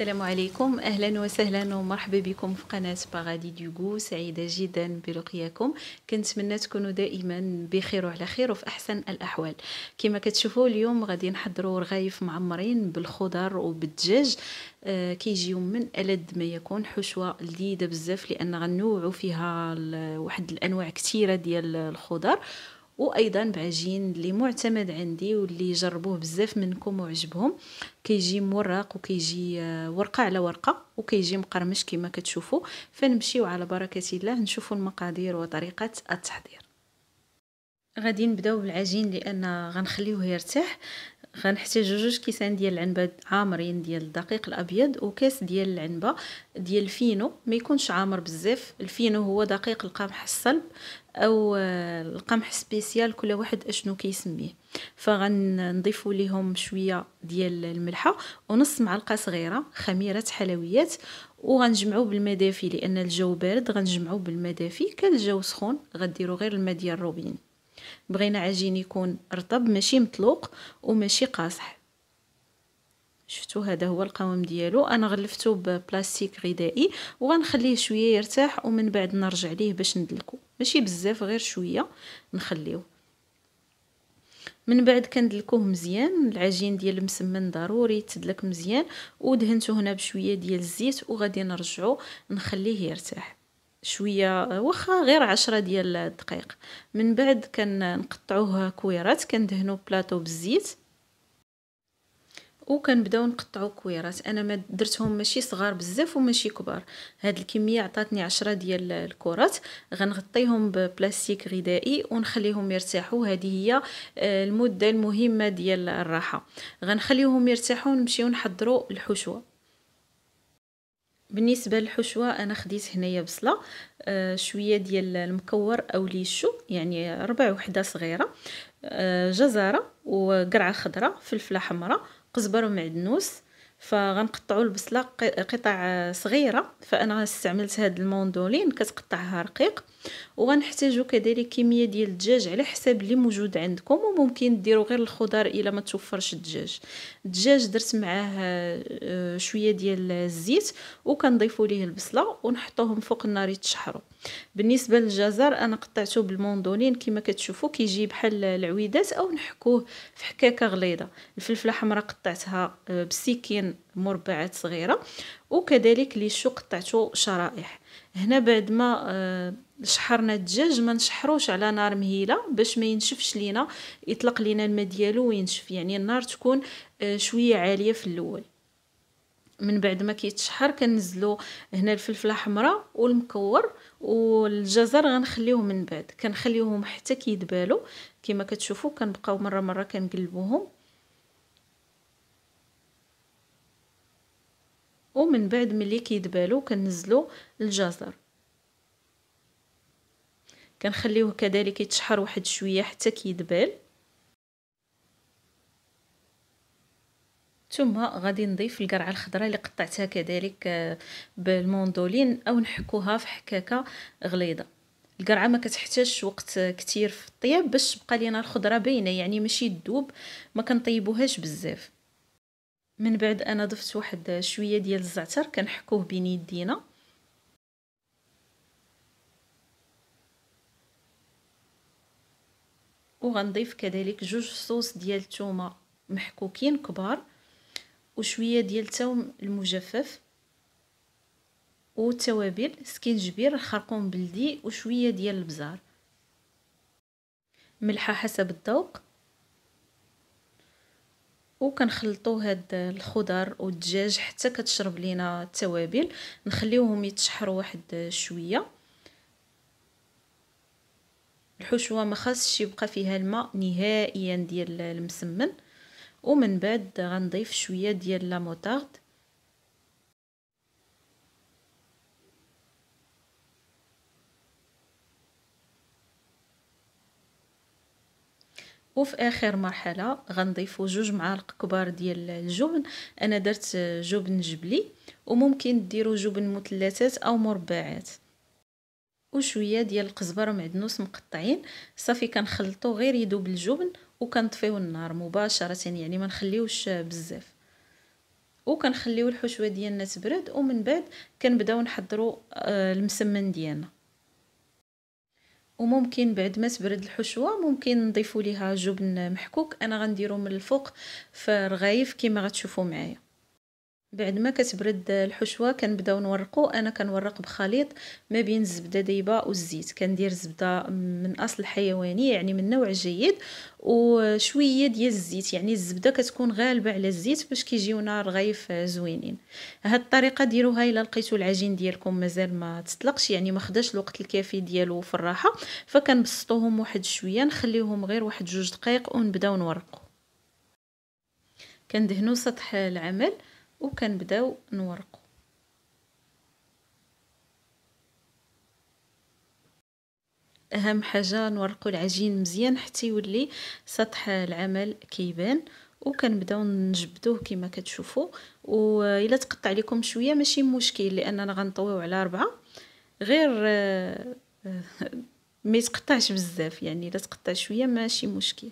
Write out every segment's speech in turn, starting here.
السلام عليكم اهلا وسهلا ومرحبا بكم في قناه باغادي ديغو سعيده جدا بلقياكم كنتمنى تكونوا دائما بخير وعلى خير وفي احسن الاحوال كما كتشوفوا اليوم غادي نحضروا رغايف معمرين بالخضر وبالدجاج آه كيجيو من ألد ما يكون حشوه لذيذه بزاف لان غنوعوا فيها واحد الانواع كثيره ديال الخضر وايضا بعجين اللي معتمد عندي واللي جربوه بزاف منكم وعجبهم كيجي موراق وكيجي آه، ورقه على ورقه وكيجي مقرمش كما كتشوفوا فنمشيو على بركه الله نشوفوا المقادير وطريقه التحضير غادي نبداو بالعجين لان غنخليوه يرتاح غنحتاج جوج كيسان ديال العنبه عامرين ديال الدقيق الابيض وكاس ديال العنبه ديال الفينو ما يكونش عامر بزاف الفينو هو دقيق القمح الصلب او آه، القمح سبيسيال كل واحد اشنو كيسميه فغنضيفوا ليهم شويه ديال الملحه ونص معلقه صغيره خميره حلويات وغنجمعو بالماء دافي لان الجو بارد غنجمعو بالماء دافي كان الجو سخون غديروا غير الماء ديال الروبين بغينا عجين يكون رطب ماشي مطلوق وماشي قاصح شفتوا هذا هو القوام ديالو انا غلفتو ببلاستيك غذائي وغنخليه شويه يرتاح ومن بعد نرجع ليه باش ندلكو ماشي بزاف غير شويه نخليه من بعد كندلكوه مزيان العجين ديال المسمن ضروري تدلك مزيان ودهنته هنا بشويه ديال الزيت وغادي نرجعو نخليه يرتاح شويه واخا غير عشرة ديال الدقيق من بعد كنقطعوه كويرات كندهنو بلاطو بالزيت وكنبداو نقطعو كويرات انا ما درتهم ماشي صغار بزاف وماشي كبار هاد الكميه عطاتني عشرة ديال الكرات غنغطيهم ببلاستيك غذائي ونخليهم يرتاحوا هذه هي آه، المده المهمه ديال الراحه غنخليهم يرتاحوا ونمشيو نحضروا الحشوه بالنسبه للحشوه انا خديت هنايا بصله آه شويه ديال المكور او ليشو يعني ربع وحده صغيره آه جزره وقرعه خضراء فلفله حمراء قزبر ومعدنوس فغنقطعوا البصله قطع صغيره فانا استعملت هاد الموندولين كتقطعها رقيق وغنحتاجو كذلك كميه ديال الدجاج على حساب اللي موجود عندكم وممكن ديروا غير الخضر الا ما توفرش الدجاج الدجاج درت معاه آه، شويه ديال الزيت وكنضيفوا ليه البصله ونحطوهم فوق النار يتشحروا بالنسبه للجزر انا قطعته بالموندولين كما كتشوفوا كيجي بحال العويدات او نحكوه في حكاكه غليظه الفلفله حمراء قطعتها آه، بسكين مربعات صغيره وكذلك لي شو قطعته شرائح هنا بعد ما آه، شحرنا الدجاج ما نشحروش على نار مهيله باش ما ينشفش لينا يطلق لينا الماء ديالو وينشف يعني النار تكون آه، شويه عاليه في الاول من بعد ما كيتشحر كنزلو هنا الفلفله حمراء والمكور والجزر غنخليوه من بعد كنخليوهم حتى كيدبالو كما كتشوفوا كنبقاو مره مره كنقلبوهم ومن بعد ملي كيدبالو كنزلو الجزر كنخليوه كذلك يتشحر واحد شويه حتى كيدبل ثم غادي نضيف القرعه الخضراء اللي قطعتها كذلك آه، بالموندولين او نحكوها في حكاكه غليظه القرعه ما كتحتاجش وقت كتير في الطياب باش تبقى لينا الخضره باينه يعني ماشي تذوب ما كنطيبوهاش بزاف من بعد انا ضفت واحد شويه ديال الزعتر كنحكوه بين يدينا وغنضيف كذلك جوج فصوص ديال الثومه محكوكين كبار وشويه ديال التوم المجفف وتوابل سكينجبير خرقوم بلدي وشويه ديال البزار ملحه حسب الذوق وكنخلطوا هاد الخضر والدجاج حتى كتشرب لينا التوابل نخليوهم يتشحروا واحد شويه الحشوه ما خاصش يبقى فيها الماء نهائيا ديال المسمن ومن بعد غنضيف شويه ديال لا موطارد وفي اخر مرحله غنضيفوا جوج معالق كبار ديال الجبن انا درت جبن جبلي وممكن ديروا جبن مثلثات او مربعات وشويه ديال القزبر ومعدنوس مقطعين صافي كنخلطو غير يدوب الجبن وكنطفيو النار مباشره يعني ما نخليوش بزاف وكنخليو الحشوه ديالنا تبرد ومن بعد كنبداو نحضروا آه، المسمن ديالنا وممكن بعد ما تبرد الحشوه ممكن نضيفوا ليها جبن محكوك انا غنديرو من الفوق في الرغايف كما غتشوفوا معايا بعد ما كتبرد الحشوه كنبداو نورقو انا كنورق بخليط ما بين الزبده دايبه والزيت كندير زبده من اصل حيواني يعني من نوع جيد وشويه ديال الزيت يعني الزبده كتكون غالبه على الزيت باش كيجيونا رغيف زوينين هاد الطريقه ديروها الا لقيتو العجين ديالكم مازال ما تطلقش يعني ما خداش الوقت الكافي ديالو في الراحه فكنبسطوهم واحد شويه نخليهم غير واحد جوج دقائق ونبداو نورقو كندهنو سطح العمل وكنبداو نورقو اهم حاجه نورقو العجين مزيان حتى يولي سطح العمل كيبان وكنبداو نجبدوه كما كتشوفوا والا تقطع لكم شويه ماشي مشكل لاننا غنطويو على أربعة غير آه، آه، ما يتقطعش بزاف يعني الا تقطع شويه ماشي مشكل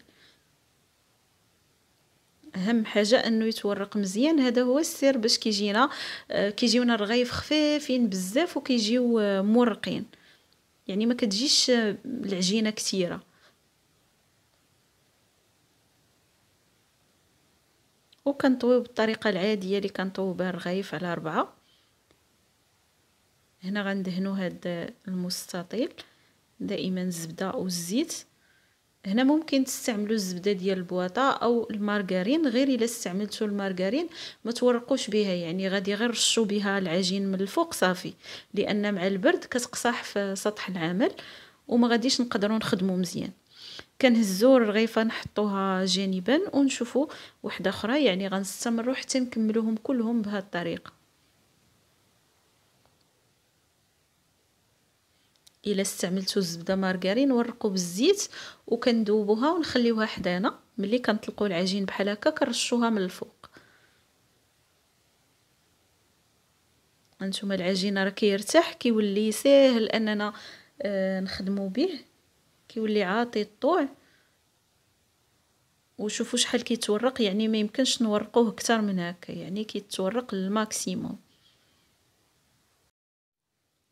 اهم حاجه انه يتورق مزيان هذا هو السر باش كيجينا آه، كيجيونا الرغيف خفيفين بزاف وكيجيو آه، مورقين يعني ما كتجيش آه، العجينه كثيره وكنطويو بالطريقه العاديه اللي كنطويو بها الرغيف على أربعة هنا غندهنو هذا المستطيل دائما الزبده والزيت هنا ممكن تستعملوا الزبده ديال البواطه او المارغرين غير الا استعملتوا المارغرين ما تورقوش بها يعني غادي غير رشوا بها العجين من الفوق صافي لان مع البرد كتقصح في سطح العمل وما غاديش نقدروا نخدموا مزيان كنهزو الرغيفه نحطوها جانبا ونشوفوا وحده اخرى يعني غنستمروا حتى نكملوهم كلهم بهذه الطريقه الا استعملتو الزبده مارغرين ورقوا بالزيت وكندوبوها ونخليوها حدانا ملي كنطلقوا العجين بحال هكا كنرشوها من الفوق هانتوما العجينه راه كيرتاح كيولي ساهل اننا آه نخدمو به كيولي عاطي الطوع وشوفوا شحال كيتورق يعني ما يمكنش نورقوه اكثر من هكا يعني كيتورق للماكسيموم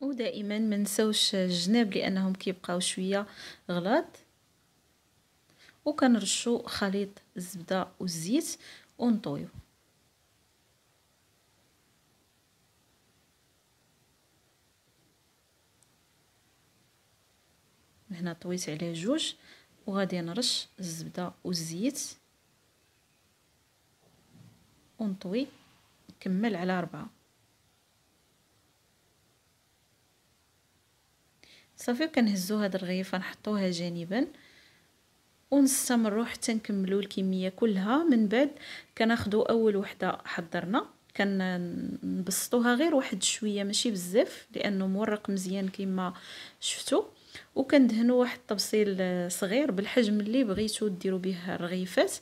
ودائما ما نساوش الجناب لانهم كيبقاو شويه غلاط وكنرشوا خليط الزبده والزيت ونطويو هنا طويت عليه جوج وغادي نرش الزبده والزيت ونطوي نكمل على ربعه صافي كنهزو هاد الرغيفه نحطوها جانبا ونستمروا حتى نكملوا الكميه كلها من بعد كناخذوا اول وحده حضرنا كنبسطوها غير واحد شويه ماشي بزاف لانه مورق مزيان كما شفتوا وكندهنوا واحد الطبسيل صغير بالحجم اللي بغيتو ديروا به الرغيفات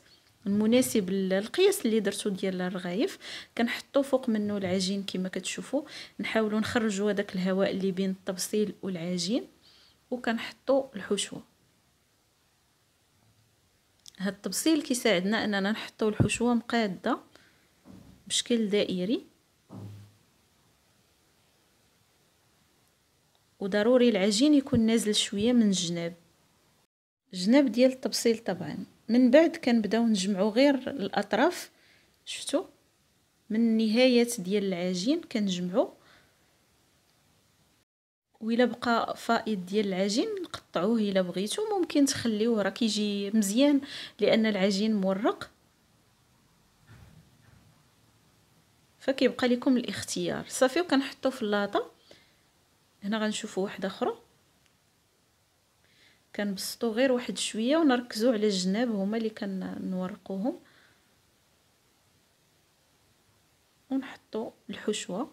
المناسب للقياس اللي درتو ديال الرغايف كنحطو فوق منه العجين كما كتشوفوا نحاولوا نخرجوا هذاك الهواء اللي بين التبصيل والعجين وكنحطو الحشوه هاد التبصيل كيساعدنا اننا نحطو الحشوه مقاده بشكل دائري وضروري العجين يكون نازل شويه من الجناب الجناب ديال التبصيل طبعا من بعد كنبداو نجمعو غير الاطراف شفتوا من نهايه ديال العجين كنجمعو وإلا بقى فائض ديال العجين نقطعوه الا بغيتو ممكن تخليوه راه كيجي مزيان لان العجين مورق فكيبقى لكم الاختيار صافي وكنحطوه في اللاطه هنا غنشوفوا واحده اخرى كنبسطو غير واحد شويه ونركزو على الجناب هما اللي كنورقوهم ونحطو الحشوه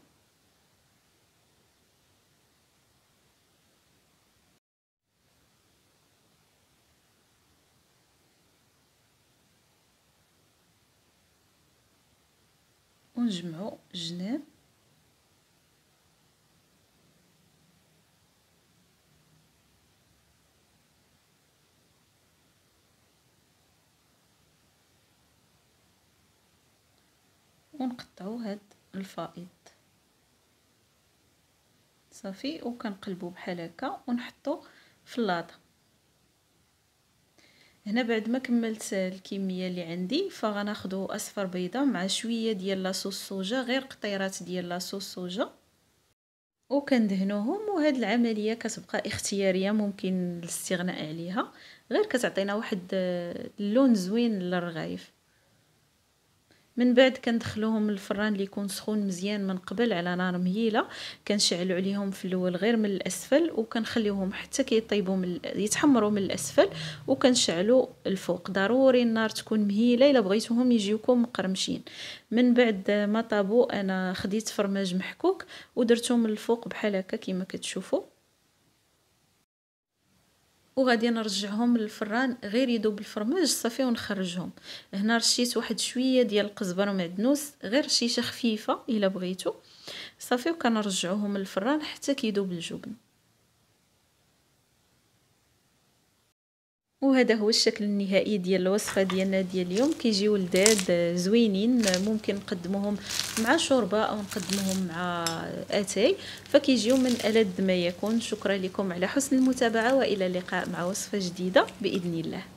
ونجمعو الجناب ونقطعو هاد الفائض صافي وكنقلبو بحال هكا ونحطو في اللاطه هنا بعد ما كملت الكميه اللي عندي فغناخدو اصفر بيضه مع شويه ديال لاصوص صوجا غير قطيرات ديال لاصوص صوجا وكندهنوهم وهاد العمليه كتبقى اختياريه ممكن الاستغناء عليها غير كتعطينا واحد اللون آه، زوين للرغايف من بعد كندخلوهم الفران اللي يكون سخون مزيان من قبل على نار مهيله كنشعلوا عليهم في الاول غير من الاسفل وكنخليوهم حتى كيطيبوا من يتحمروا من الاسفل وكنشعلوا الفوق ضروري النار تكون مهيله الا بغيتوهم يجيوكم مقرمشين من بعد ما طابوا انا خديت فرماج محكوك ودرتهم من الفوق بحال هكا كما كتشوفوا وغادي نرجعهم للفران غير يدوب الفرماج صافي ونخرجهم هنا رشيت واحد شويه ديال القزبر ومعدنوس غير شيشه خفيفه الا بغيتو صافي وكنرجعوهم للفران حتى كيدوب الجبن وهذا هو الشكل النهائي ديال الوصفه ديالنا ديال اليوم كيجيو لذاد زوينين ممكن نقدموهم مع شوربه او نقدموهم مع اتاي فكيجيو من الذ ما يكون شكرا لكم على حسن المتابعه والى اللقاء مع وصفه جديده باذن الله